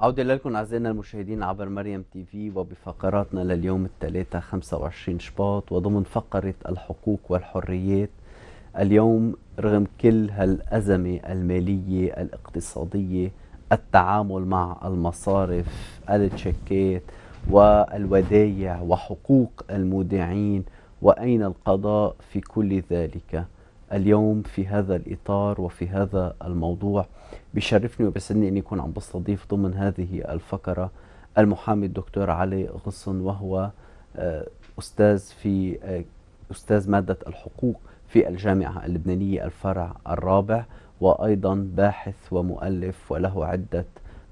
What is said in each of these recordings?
عودة لكم أعزائنا المشاهدين عبر مريم تي في وبفقراتنا لليوم الثلاثاء 25 شباط وضمن فقرة الحقوق والحريات اليوم رغم كل هالأزمة المالية الاقتصادية التعامل مع المصارف التشيكات والودايع وحقوق المودعين وأين القضاء في كل ذلك اليوم في هذا الإطار وفي هذا الموضوع بيشرفني وبسني اني اكون عم بستضيف ضمن هذه الفقره المحامي الدكتور علي غصن وهو آه، استاذ في آه، استاذ ماده الحقوق في الجامعه اللبنانيه الفرع الرابع وايضا باحث ومؤلف وله عده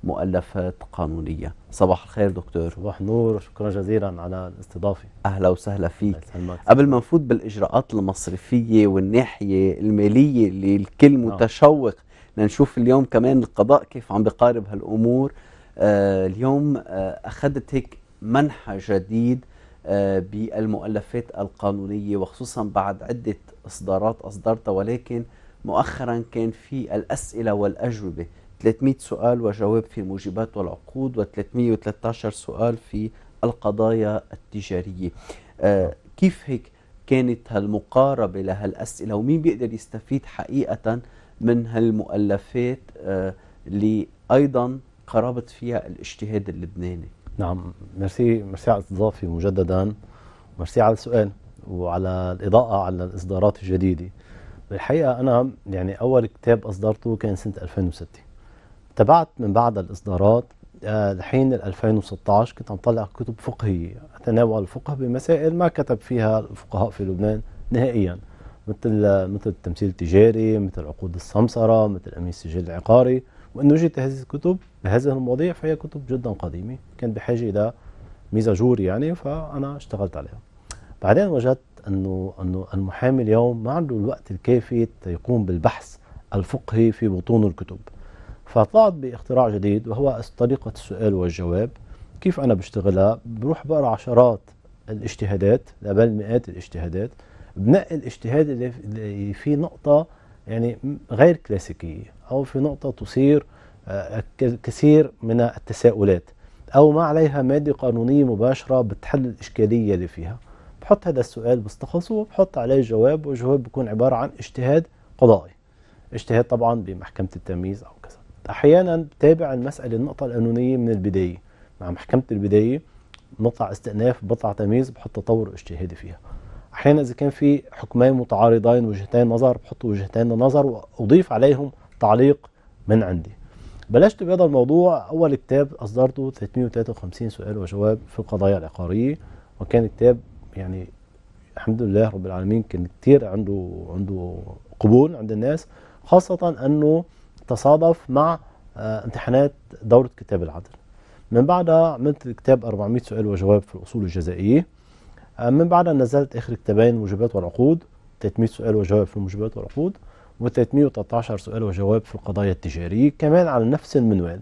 مؤلفات قانونية صباح الخير دكتور صباح النور شكرا جزيلا على الاستضافة أهلا وسهلا فيك قبل ما نفوت بالإجراءات المصرفية والناحية المالية اللي الكل نعم. متشوق لنشوف اليوم كمان القضاء كيف عم بقارب هالامور آه اليوم آه اخذت هيك منحى جديد آه بالمؤلفات القانونيه وخصوصا بعد عده اصدارات اصدرتها ولكن مؤخرا كان في الاسئله والاجوبه 300 سؤال وجواب في الموجبات والعقود و313 سؤال في القضايا التجاريه آه، كيف هيك كانت هالمقاربه لهالاسئله ومين بيقدر يستفيد حقيقه من هالمؤلفات آه، اللي ايضا قربت فيها الاجتهاد اللبناني نعم ميرسي ميرسي على الاستضافه مجددا ميرسي على السؤال وعلى الاضاءه على الاصدارات الجديده بالحقيقه انا يعني اول كتاب اصدرته كان سنه 2006 تبعت من بعد الاصدارات آه، لحين 2016 كنت عم طلع كتب فقهيه اتناول الفقه بمسائل ما كتب فيها الفقهاء في لبنان نهائيا مثل مثل التمثيل التجاري مثل عقود السمسرة مثل امين السجل العقاري وانه وجدت هذه الكتب بهذه المواضيع فهي كتب جدا قديمة كانت بحاجة إلى ميزاجور يعني فأنا اشتغلت عليها بعدين وجدت أنه أنه المحامي اليوم ما عنده الوقت الكافي يقوم بالبحث الفقهي في بطون الكتب فطلعت باختراع جديد وهو طريقة السؤال والجواب كيف أنا بشتغلها بروح بقرأ عشرات الاجتهادات بل مئات الاجتهادات بنقي الاجتهاد اللي في نقطه يعني غير كلاسيكيه او في نقطه تثير آه، كثير من التساؤلات او ما عليها ماده قانونيه مباشره بتحل الاشكاليه اللي فيها بحط هذا السؤال بستخلصه وبحط عليه جواب والجواب بيكون عباره عن اجتهاد قضائي اجتهاد طبعا بمحكمه التمييز او كذا احيانا بتابع المساله النقطه القانونيه من البدايه مع محكمه البدايه بطلع استئناف بطلع تمييز بحط تطور اجتهادي فيها احيانا اذا كان في حكمين متعارضين وجهتين نظر بحط وجهتين نظر واضيف عليهم تعليق من عندي بلشت بهذا الموضوع اول كتاب اصدرته 353 سؤال وجواب في القضايا العقاريه وكان كتاب يعني الحمد لله رب العالمين كان كثير عنده عنده قبول عند الناس خاصه انه تصادف مع آه، امتحانات دوره كتاب العدل من بعدها عملت كتاب 400 سؤال وجواب في الاصول الجزائيه آه، من بعدها نزلت اخر كتابين موجبات والعقود 300 سؤال وجواب في الموجبات والعقود و313 سؤال وجواب في القضايا التجارية كمان على نفس المنوال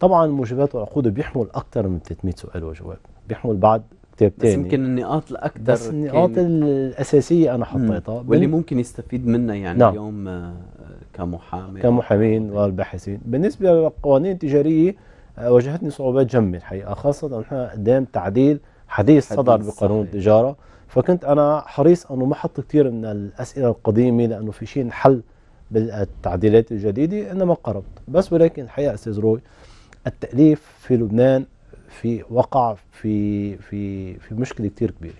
طبعا الموجبات والعقود بيحمل اكثر من 300 سؤال وجواب بيحمل بعد كتاب تاني بس يمكن النقاط الاكثر بس النقاط الاساسيه انا حطيتها واللي ممكن يستفيد منها يعني نعم. اليوم آه، كمحامي كمحامين والباحثين بالنسبه للقوانين التجاريه آه، واجهتني صعوبات جمة الحقيقه خاصه نحن قدام تعديل حديث صدر بقانون صحيح. فكنت أنا حريص أنه ما أحط كثير من الأسئلة القديمة لأنه في شيء انحل بالتعديلات الجديدة إنما قربت بس ولكن الحقيقة أستاذ روي التأليف في لبنان في وقع في في في مشكلة كثير كبيرة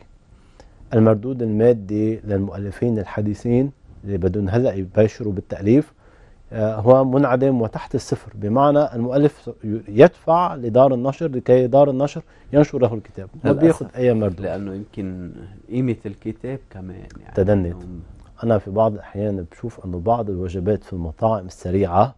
المردود المادي للمؤلفين الحديثين اللي بدهم هلا يباشروا بالتأليف آه، هو منعدم وتحت الصفر بمعنى المؤلف يدفع لدار النشر لكي دار النشر ينشر له الكتاب ما بياخذ اي مردود لانه يمكن قيمه الكتاب كمان يعني تدنت انا في بعض الاحيان بشوف انه بعض الوجبات في المطاعم السريعه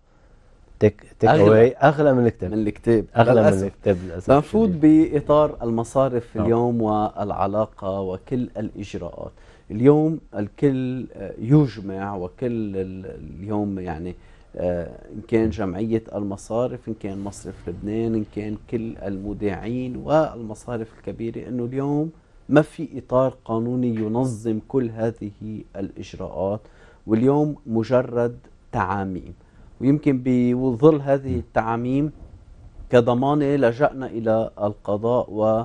تك تك اواي اغلى من الكتاب من الكتاب اغلى من الكتاب للاسف منفوض باطار المصارف نعم. اليوم والعلاقه وكل الاجراءات اليوم الكل آه، يجمع وكل اليوم يعني آه، ان كان جمعيه المصارف ان كان مصرف لبنان ان كان كل المودعين والمصارف الكبيره انه اليوم ما في اطار قانوني ينظم كل هذه الاجراءات واليوم مجرد تعاميم ويمكن بظل هذه التعاميم كضمانه لجانا الى القضاء و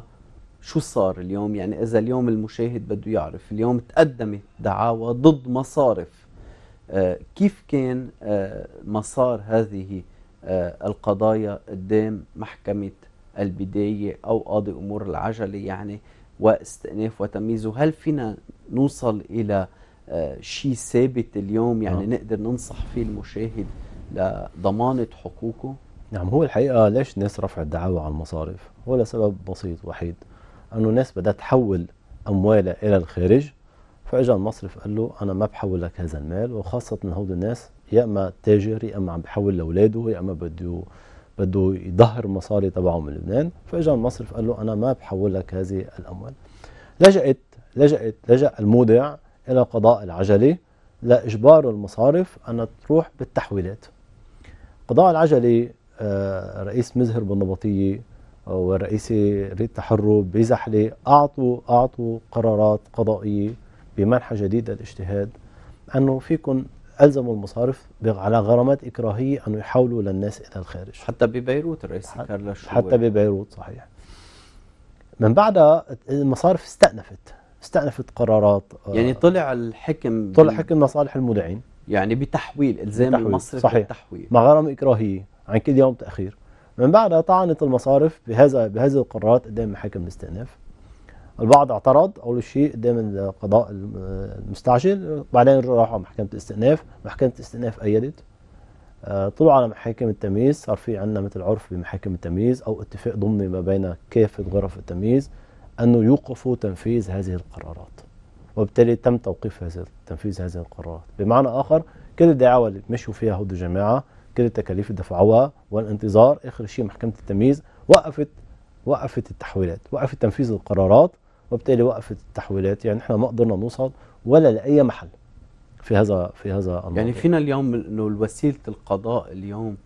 شو صار اليوم يعني إذا اليوم المشاهد بده يعرف اليوم تقدمت دعاوى ضد مصارف آه، كيف كان آه، مسار هذه آه، القضايا قدام محكمة البداية أو قاضي أمور العجلة يعني واستئناف وتمييز وهل فينا نوصل إلى شيء ثابت اليوم يعني آه. نقدر ننصح فيه المشاهد لضمانة حقوقه؟ نعم هو الحقيقة ليش الناس رفعت دعاوى على المصارف؟ هو لسبب بسيط وحيد انه الناس بدها تحول اموالها الى الخارج فاجى المصرف قال له انا ما بحول لك هذا المال وخاصه هؤلاء الناس يا اما تاجر يا اما عم بحول لاولاده يا اما بده بده يظهر مصاري تبعه من لبنان فاجى المصرف قال له انا ما بحول لك هذه الاموال لجأت لجأت لجأ المودع الى قضاء العجلي لاجبار المصارف ان تروح بالتحويلات قضاء العجلي آه، رئيس مزهر بالنبطيه والرئيسي ريت تحرر بيزح اعطوا اعطوا قرارات قضائيه بمنحى جديد الاجتهاد انه فيكم الزموا المصارف على غرامات اكراهيه انه يحولوا للناس الى الخارج حتى ببيروت الرئيس كارلوس حتى ببيروت صحيح من بعدها المصارف استأنفت استأنفت قرارات آه، يعني طلع الحكم طلع حكم مصالح المودعين يعني بتحويل الزام المصرف صحيح. بالتحويل مع غرامه اكراهيه عن كل يوم تاخير من بعدها طعنت المصارف بهذا بهذه القرارات قدام محاكم الاستئناف البعض اعترض اول شيء قدام القضاء المستعجل وبعدين راحوا محكمه الاستئناف محكمه الاستئناف ايدت آه، طلعوا على محاكم التمييز صار في عندنا مثل عرف بمحاكم التمييز او اتفاق ضمني ما بين كافه غرف التمييز انه يوقفوا تنفيذ هذه القرارات وبالتالي تم توقيف هذه تنفيذ هذه القرارات بمعنى اخر كل الدعاوى اللي مشوا فيها هود الجماعه كل التكاليف اللي دفعوها والانتظار اخر شيء محكمه التمييز وقفت وقفت التحويلات وقفت تنفيذ القرارات وبالتالي وقفت التحويلات يعني احنا ما قدرنا نوصل ولا لاي محل في هذا في هذا الموضوع. يعني فينا اليوم انه وسيله القضاء اليوم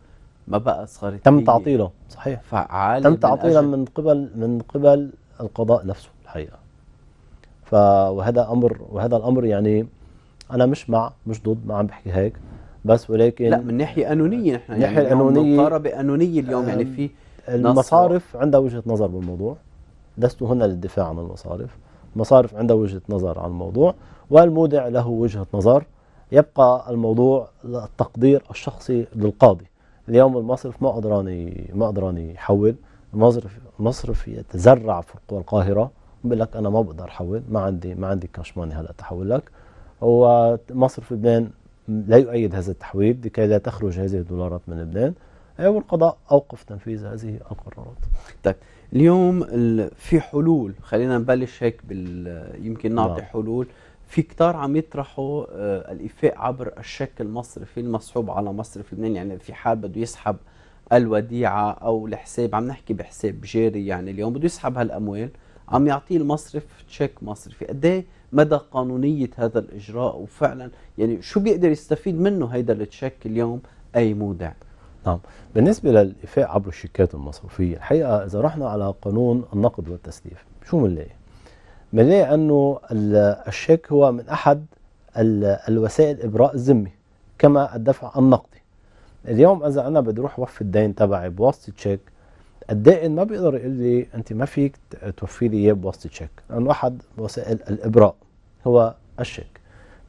ما بقى صارت تم تعطيله صحيح فعال تم تعطيله من, من قبل من قبل القضاء نفسه الحقيقه ف وهذا امر وهذا الامر يعني انا مش مع مش ضد ما عم بحكي هيك بس ولكن لا من ناحيه قانونيه نحن من ناحيه يعني قانونيه اليوم يعني في المصارف عندها وجهه نظر بالموضوع لست هنا للدفاع عن المصارف المصارف عندها وجهه نظر عن الموضوع والمودع له وجهه نظر يبقى الموضوع التقدير الشخصي للقاضي اليوم المصرف ما قدراني ما قدراني يحول المصرف المصرف يتزرع في القاهره بقول لك انا ما بقدر احول ما عندي ما عندي كاش ماني هلا تحول لك ومصرف لبنان لا يؤيد هذا التحويل لكي لا تخرج هذه الدولارات من لبنان أيوة، والقضاء أوقف تنفيذ هذه القرارات طيب اليوم في حلول خلينا نبلش هيك بال يمكن نعطي نعم. حلول في كتار عم يطرحوا آه، الإيفاء عبر الشك المصرفي المصحوب على مصرف لبنان يعني في حال بده يسحب الوديعة أو الحساب عم نحكي بحساب جاري يعني اليوم بده يسحب هالأموال عم يعطيه المصرف تشيك مصرفي قد ايه مدى قانونية هذا الإجراء وفعلا يعني شو بيقدر يستفيد منه هيدا التشيك اليوم أي مودع نعم بالنسبة للإفاء عبر الشيكات المصرفية الحقيقة إذا رحنا على قانون النقد والتسليف شو بنلاقي؟ منلاقي منلاقي انه الشيك هو من أحد الوسائل إبراء الذمة كما الدفع النقدي اليوم إذا أنا بدي أروح وفي الدين تبعي بواسطة شيك الدائن ما بيقدر يقول لي انت ما فيك توفي لي اياه بواسطه شيك لانه احد وسائل الابراء هو الشيك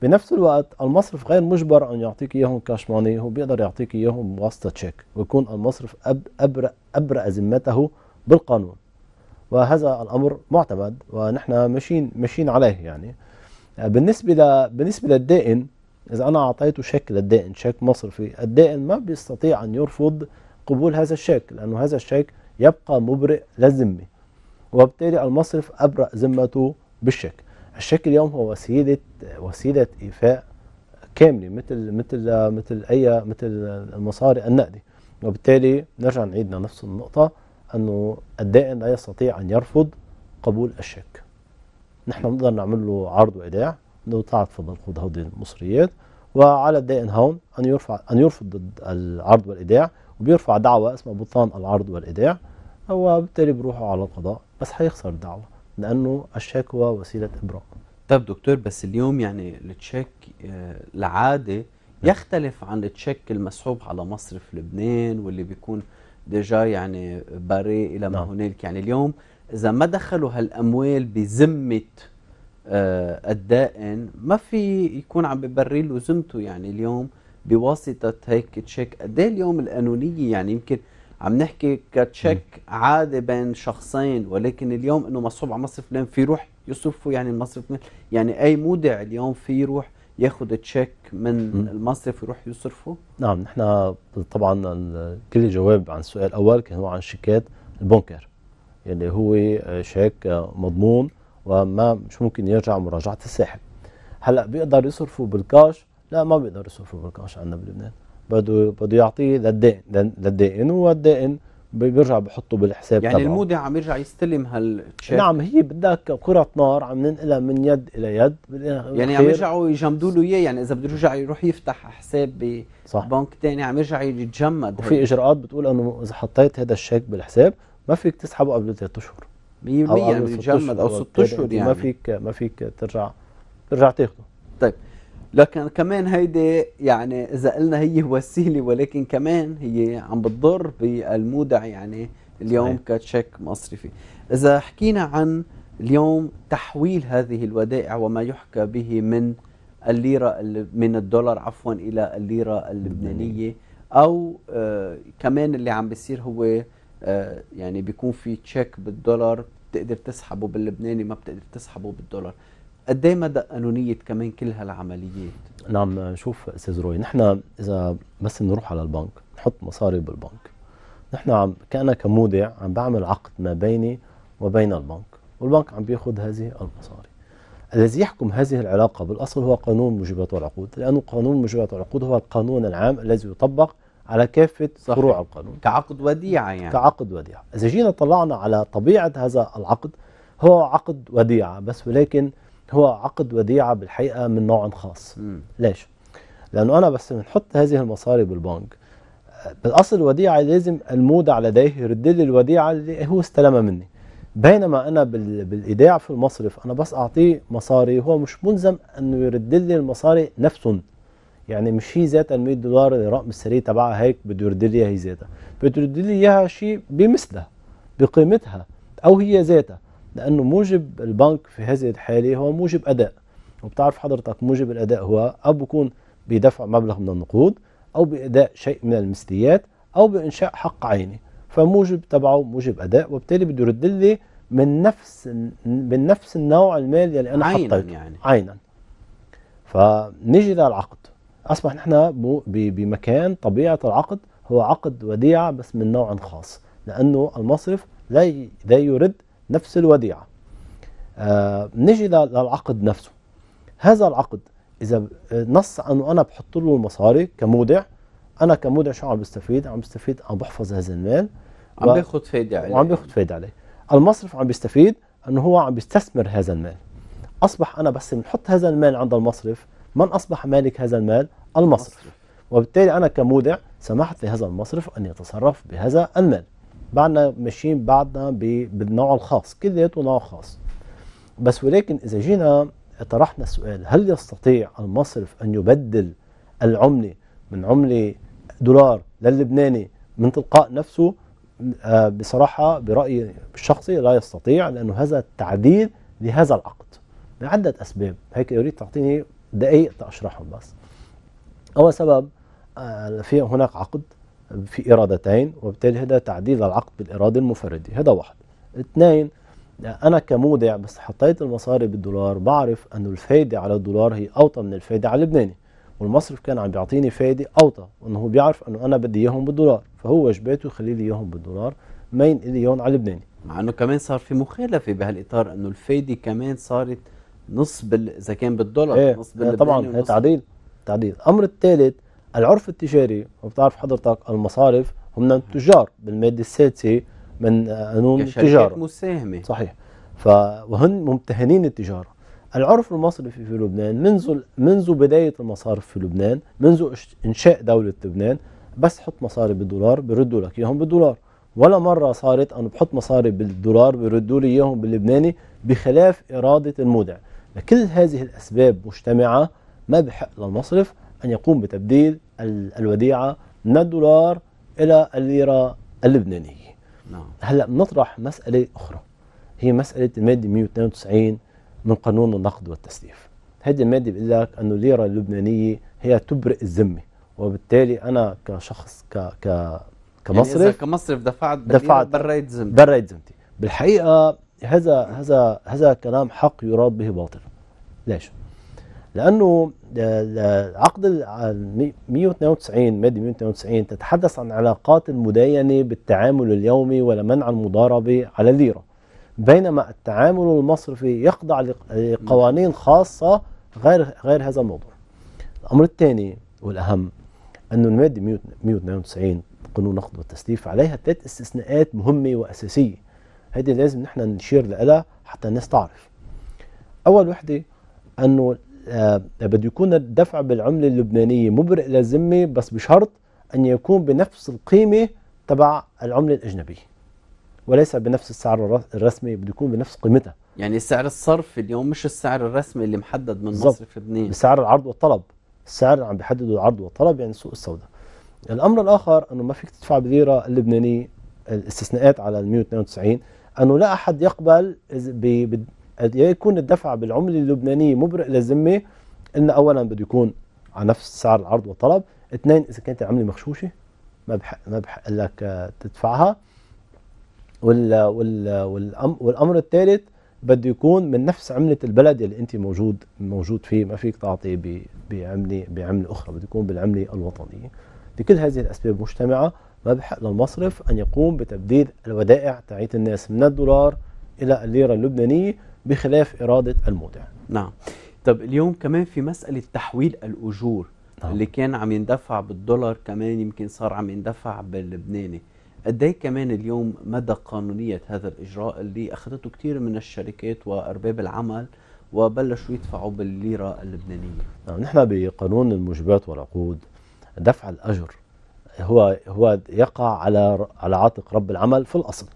بنفس الوقت المصرف غير مجبر ان يعطيك اياهم كاش ماني هو بيقدر يعطيك اياهم بواسطه شيك ويكون المصرف ابرأ ابرأ ذمته بالقانون وهذا الامر معتمد ونحن ماشيين ماشيين عليه يعني آه، بالنسبه ل... بالنسبه للدائن اذا انا اعطيته شيك للدائن شيك مصرفي الدائن ما بيستطيع ان يرفض قبول هذا الشيك لانه هذا الشيك يبقى مبرئ للذمة وبالتالي المصرف أبرأ ذمته بالشك الشك اليوم هو وسيلة وسيلة إيفاء كاملة مثل مثل مثل أي مثل المصاري النقدي وبالتالي نرجع نعيد لنفس النقطة أنه الدائن لا يستطيع أن يرفض قبول الشك نحن بنقدر نعمل له عرض وإيداع لو تعال تفضل خذ هودي المصريات وعلى الدائن هون أن يرفع أن يرفض العرض والإيداع وبيرفع دعوه اسمها بطلان العرض والإيداع هو بالتالي بروحه على القضاء بس هيخسر دعوة لأنه الشكوى وسيلة إبراء طب دكتور بس اليوم يعني التشيك آه، العادي نعم. يختلف عن التشيك المسحوب على مصرف لبنان واللي بيكون ديجا يعني باري الى ما نعم. هنالك يعني اليوم اذا ما دخلوا هالاموال بذمه آه، الدائن ما في يكون عم ببرر له ذمته يعني اليوم بواسطه هيك تشيك قد إيه اليوم القانونيه يعني يمكن عم نحكي كتشيك عادي بين شخصين ولكن اليوم انه مصروف على مصرف فلان في يروح يصرفه يعني المصرف يعني اي مودع اليوم في يروح ياخذ تشيك من المصرف يروح يصرفه؟ نعم نحن طبعا كل الجواب عن السؤال الاول كان هو عن شيكات البنكر يلي هو شيك مضمون وما مش ممكن يرجع مراجعه الساحب هلا بيقدر يصرفوا بالكاش لا ما بيقدر يصرفوا بالكاش عندنا بلبنان بده بده يعطيه للدائن للدائن والدائن بيرجع بحطه بالحساب يعني المودع عم يرجع يستلم هالتشيك نعم هي بدك كرة نار عم ننقلها من يد إلى يد يعني عم يرجعوا يجمدوا له إياه يعني إذا بده يرجع يروح يفتح حساب ببنك ثاني عم يرجع يتجمد وفي إجراءات بتقول إنه إذا حطيت هذا الشيك بالحساب ما فيك تسحبه قبل ثلاث أشهر 100% يعني يتجمد أو ست أشهر يعني. يعني ما فيك ما فيك ترجع ترجع تاخذه طيب لكن كمان هيدي يعني اذا قلنا هي وسيله ولكن كمان هي عم بتضر بالمودع يعني اليوم كتشيك مصرفي اذا حكينا عن اليوم تحويل هذه الودائع وما يحكى به من الليره من الدولار عفوا الى الليره اللبنانيه او آه، كمان اللي عم بيصير هو آه، يعني بيكون في تشيك بالدولار بتقدر تسحبه باللبناني ما بتقدر تسحبه بالدولار قد ايه مدى قانونيه كمان كل هالعمليات؟ نعم شوف استاذ روي نحن اذا بس نروح على البنك نحط مصاري بالبنك نحن عم كأنا كمودع عم بعمل عقد ما بيني وبين البنك والبنك عم بياخذ هذه المصاري الذي يحكم هذه العلاقة بالأصل هو قانون موجبات والعقود لأن قانون موجبات والعقود هو القانون العام الذي يطبق على كافة صحيح. فروع القانون كعقد وديعة يعني كعقد وديعة إذا جينا طلعنا على طبيعة هذا العقد هو عقد وديعة بس ولكن هو عقد وديعة بالحقيقة من نوع خاص ليش؟ لأنه أنا بس بنحط هذه المصاري بالبنك بالأصل الوديعة لازم المودع لديه يرد لي الوديعة اللي هو استلمها مني بينما أنا بالإيداع في المصرف أنا بس أعطيه مصاري هو مش ملزم أنه يرد لي المصاري نفسهم يعني مش هي ذات ال 100 دولار اللي رقم السري تبعها هيك بده يرد لي هي ذاتها بده يرد لي اياها شيء بمثلها بقيمتها او هي ذاتها لأنه موجب البنك في هذه الحالة هو موجب أداء وبتعرف حضرتك موجب الأداء هو أو بكون بدفع مبلغ من النقود أو بأداء شيء من المثليات أو بإنشاء حق عيني فموجب تبعه موجب أداء وبالتالي بده يرد لي من نفس من نفس النوع المالي اللي أنا عينا حطيته يعني. عينا فنيجي للعقد أصبح نحن بمكان طبيعة العقد هو عقد وديعة بس من نوع خاص لأنه المصرف لا لا يرد نفس الوديعة آه نجي للعقد نفسه هذا العقد إذا نص أنه أنا بحط له المصاري كمودع أنا كمودع شو عم بستفيد؟ عم بستفيد عم بحفظ هذا المال عم و... باخذ فايدة عليه وعم باخذ فايدة عليه المصرف عم بيستفيد أنه هو عم بيستثمر هذا المال أصبح أنا بس نحط هذا المال عند المصرف من أصبح مالك هذا المال؟ المصرف وبالتالي أنا كمودع سمحت لهذا المصرف أن يتصرف بهذا المال بعدنا ماشيين بعدنا بالنوع الخاص كلياته نوع خاص بس ولكن اذا جينا طرحنا السؤال هل يستطيع المصرف ان يبدل العمله من عمله دولار للبناني من تلقاء نفسه آه، بصراحه برايي الشخصي لا يستطيع لانه هذا تعديل لهذا العقد لعده اسباب هيك اريد تعطيني دقيقة أشرحهم بس اول سبب آه، في هناك عقد في إرادتين وبالتالي هذا تعديل العقد بالإرادة المفردة هذا واحد اثنين أنا كمودع بس حطيت المصاري بالدولار بعرف أنه الفايدة على الدولار هي أوطى من الفايدة على اللبناني والمصرف كان عم بيعطيني فايدة أوطى وأنه هو بيعرف أنه أنا بدي إياهم بالدولار فهو واجباته يخلي لي إياهم بالدولار ما ينقل لي إياهم على اللبناني مع أنه كمان صار في مخالفة بهالإطار أنه الفايدة كمان صارت نص بال... إذا كان بالدولار ايه نص إيه، باللبناني طبعا تعديل تعديل الأمر الثالث العرف التجاري وبتعرف حضرتك المصارف هم التجار نعم بالماده السادسه من قانون التجاره مساهمه صحيح ف وهن ممتهنين التجاره العرف المصرفي في لبنان منذ منذ بدايه المصارف في لبنان منذ انشاء دوله لبنان بس حط مصاري بالدولار بردوا لك اياهم بالدولار ولا مره صارت انا بحط مصاري بالدولار بردوا لي اياهم باللبناني بخلاف اراده المودع لكل هذه الاسباب مجتمعه ما بحق للمصرف أن يقوم بتبديل الوديعة من الدولار إلى الليرة اللبنانية نعم. هلأ نطرح مسألة أخرى هي مسألة المادة 192 من قانون النقد والتسليف هذه المادة بيقول لك أنه الليرة اللبنانية هي تبرئ الذمة وبالتالي أنا كشخص ك ك كمصرف يعني إذا كمصرف دفعت دفعت بريت ذمتي بريت ذمتي بالحقيقة هذا هذا هذا كلام حق يراد به باطل ليش؟ لانه آه، آه، عقد 192 آه، ماده 192 تتحدث عن علاقات المداينه بالتعامل اليومي ولمنع المضاربه على الليره بينما التعامل المصرفي يخضع لقوانين خاصه غير غير هذا الموضوع الامر الثاني والاهم انه الماده 192 قانون النقد والتسليف عليها ثلاث استثناءات مهمه واساسيه هذه لازم نحن نشير لها حتى الناس تعرف اول وحده انه آه، بده يكون الدفع بالعمله اللبنانيه مبرئ لازمه بس بشرط ان يكون بنفس القيمه تبع العمله الاجنبيه وليس بنفس السعر الرسمي بده يكون بنفس قيمتها يعني سعر الصرف اليوم مش السعر الرسمي اللي محدد من مصرف لبنان بسعر العرض والطلب السعر عم بيحدده العرض والطلب يعني سوق السوداء الامر الاخر انه ما فيك تدفع بالليره اللبنانيه الاستثناءات على ال 192 انه لا احد يقبل يكون الدفع بالعملة اللبنانية مبرق للذمة إن أولا بده يكون على نفس سعر العرض والطلب اثنين إذا كانت العملة مغشوشة ما بحق ما بحق لك تدفعها وال وال والأم والأمر الثالث بده يكون من نفس عملة البلد اللي أنت موجود موجود فيه ما فيك تعطي بعملة بعملة أخرى بده يكون بالعملة الوطنية لكل هذه الأسباب مجتمعة ما بحق للمصرف أن يقوم بتبديل الودائع تاعيت الناس من الدولار إلى الليرة اللبنانية بخلاف إرادة المودع نعم طب اليوم كمان في مسألة تحويل الأجور نعم. اللي كان عم يندفع بالدولار كمان يمكن صار عم يندفع باللبناني قد إيه كمان اليوم مدى قانونية هذا الإجراء اللي أخذته كثير من الشركات وأرباب العمل وبلشوا يدفعوا بالليرة اللبنانية نعم نحن بقانون الموجبات والعقود دفع الأجر هو هو يقع على على عاتق رب العمل في الأصل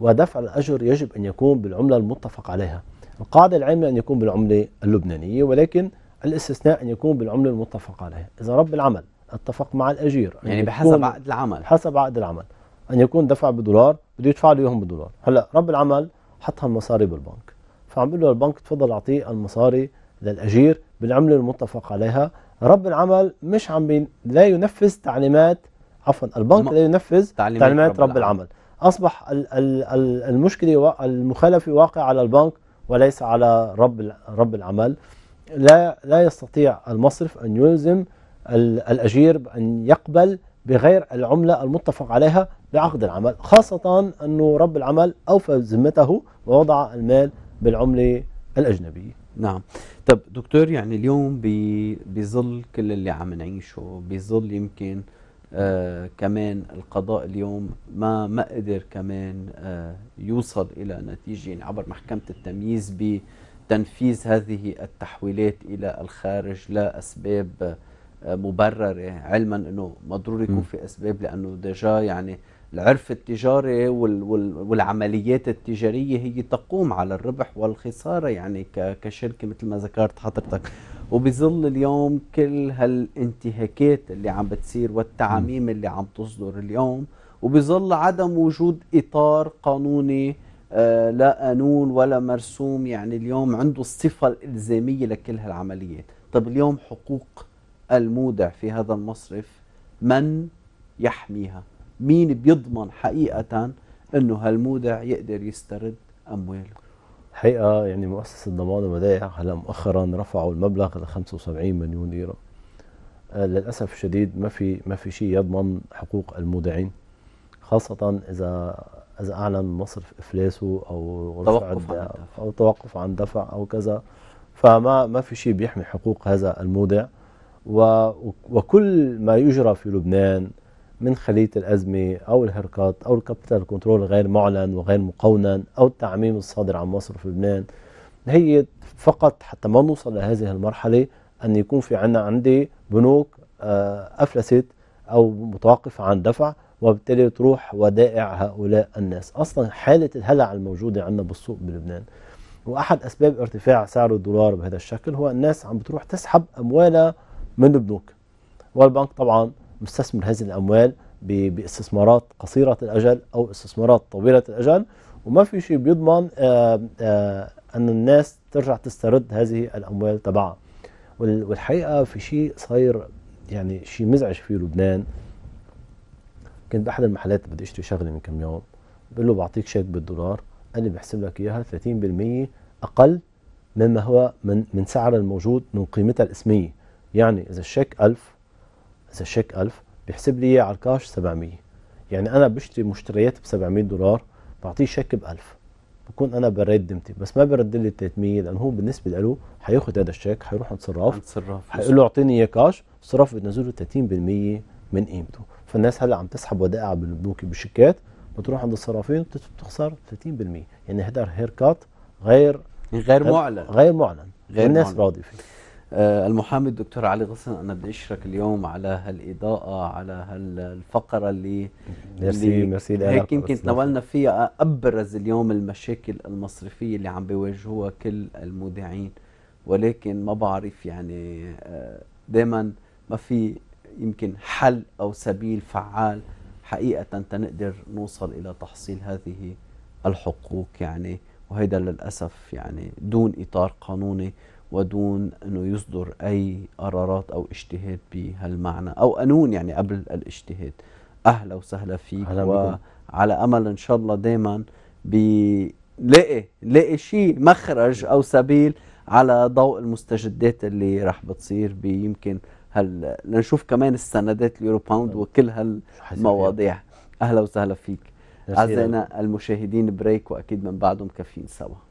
ودفع الأجر يجب أن يكون بالعملة المتفق عليها القاعدة العامة أن يكون بالعملة اللبنانية ولكن الاستثناء أن يكون بالعملة المتفق عليها إذا رب العمل اتفق مع الأجير يعني بحسب عقد العمل حسب عقد العمل أن يكون دفع بدولار بده يدفع له إياهم بدولار هلا رب العمل حط هالمصاري بالبنك فعم بيقول له البنك تفضل أعطيه المصاري للأجير بالعملة المتفق عليها رب العمل مش عم بي... لا ينفذ تعليمات عفوا البنك لا ينفذ تعليمات, تعليمات رب, رب العمل, العمل. اصبح المشكله المخالفة واقع على البنك وليس على رب رب العمل لا لا يستطيع المصرف ان يلزم الاجير بان يقبل بغير العمله المتفق عليها بعقد العمل خاصه انه رب العمل اوفى ذمته ووضع المال بالعمله الاجنبيه نعم طب دكتور يعني اليوم بظل كل اللي عم نعيشه بظل يمكن آه كمان القضاء اليوم ما ما قدر كمان آه يوصل الى نتيجه يعني عبر محكمه التمييز بتنفيذ هذه التحويلات الى الخارج لاسباب آه مبرره علما انه مضرور يكون في اسباب لانه ديجا يعني العرف التجاري وال وال والعمليات التجاريه هي تقوم على الربح والخساره يعني كشركه مثل ما ذكرت حضرتك وبظل اليوم كل هالانتهاكات اللي عم بتصير والتعاميم اللي عم تصدر اليوم وبظل عدم وجود اطار قانوني آه، لا قانون ولا مرسوم يعني اليوم عنده الصفه الالزاميه لكل هالعمليات طب اليوم حقوق المودع في هذا المصرف من يحميها مين بيضمن حقيقه انه هالمودع يقدر يسترد امواله الحقيقه يعني مؤسسه ضمان وودائع هلا مؤخرا رفعوا المبلغ ل 75 مليون ليره آه، للاسف الشديد ما في ما في شيء يضمن حقوق المودعين خاصه اذا اذا اعلن مصرف افلاسه او توقف عن دفع. او توقف عن دفع او كذا فما ما في شيء بيحمي حقوق هذا المودع وكل ما يجرى في لبنان من خلية الأزمة أو الهركات أو الكابيتال كنترول غير معلن وغير مقونن أو التعميم الصادر عن مصرف لبنان هي فقط حتى ما نوصل لهذه المرحلة أن يكون في عنا عندي بنوك آه، أفلست أو متوقفة عن دفع وبالتالي تروح ودائع هؤلاء الناس أصلا حالة الهلع الموجودة عندنا بالسوق بلبنان وأحد أسباب ارتفاع سعر الدولار بهذا الشكل هو الناس عم بتروح تسحب أموالها من البنوك والبنك طبعا مستثمر هذه الاموال باستثمارات قصيره الاجل او استثمارات طويله الاجل وما في شيء بيضمن آه، آه، ان الناس ترجع تسترد هذه الاموال تبعها والحقيقه في شيء صاير يعني شيء مزعج في لبنان كنت باحد المحلات بدي اشتري شغله من كم يوم بقول له بعطيك شيك بالدولار قال لي بحسب لك اياها 30% اقل مما هو من من سعر الموجود من قيمتها الاسميه يعني اذا الشيك 1000 اذا شيك 1000 بيحسب لي اياه على الكاش 700 يعني انا بشتري مشتريات ب 700 دولار بعطيه شيك ب 1000 بكون انا بريت ذمتي بس ما برد لي 300 لانه هو بالنسبه له حياخذ هذا الشيك حيروح يتصرف يتصرف حيقول له اعطيني اياه كاش الصراف بتنزل له 30% من قيمته فالناس هلا عم تسحب ودائع بالبنوك بالشيكات بتروح عند الصرافين بتخسر 30% يعني هذا هير كات غير غير معلن غير معلن غير الناس راضيه فيه آه، المحامي الدكتور علي غصن انا بدي اشرك اليوم على هالاضاءه على هالفقره اللي ميرسي ميرسي هيك يمكن تناولنا فيها ابرز اليوم المشاكل المصرفيه اللي عم بيواجهوها كل المودعين ولكن ما بعرف يعني آه، دائما ما في يمكن حل او سبيل فعال حقيقه تنقدر نوصل الى تحصيل هذه الحقوق يعني وهذا للاسف يعني دون اطار قانوني ودون أنه يصدر أي قرارات أو اجتهاد بهالمعنى أو قانون يعني قبل الاجتهاد أهلا وسهلا فيك أهلا وعلى أمل إن شاء الله دايما بلاقي لاقي شيء مخرج أو سبيل على ضوء المستجدات اللي راح بتصير بيمكن هل لنشوف كمان السندات اليورو باوند وكل هالمواضيع أهلا وسهلا فيك أعزائنا المشاهدين بريك وأكيد من بعدهم كافيين سوا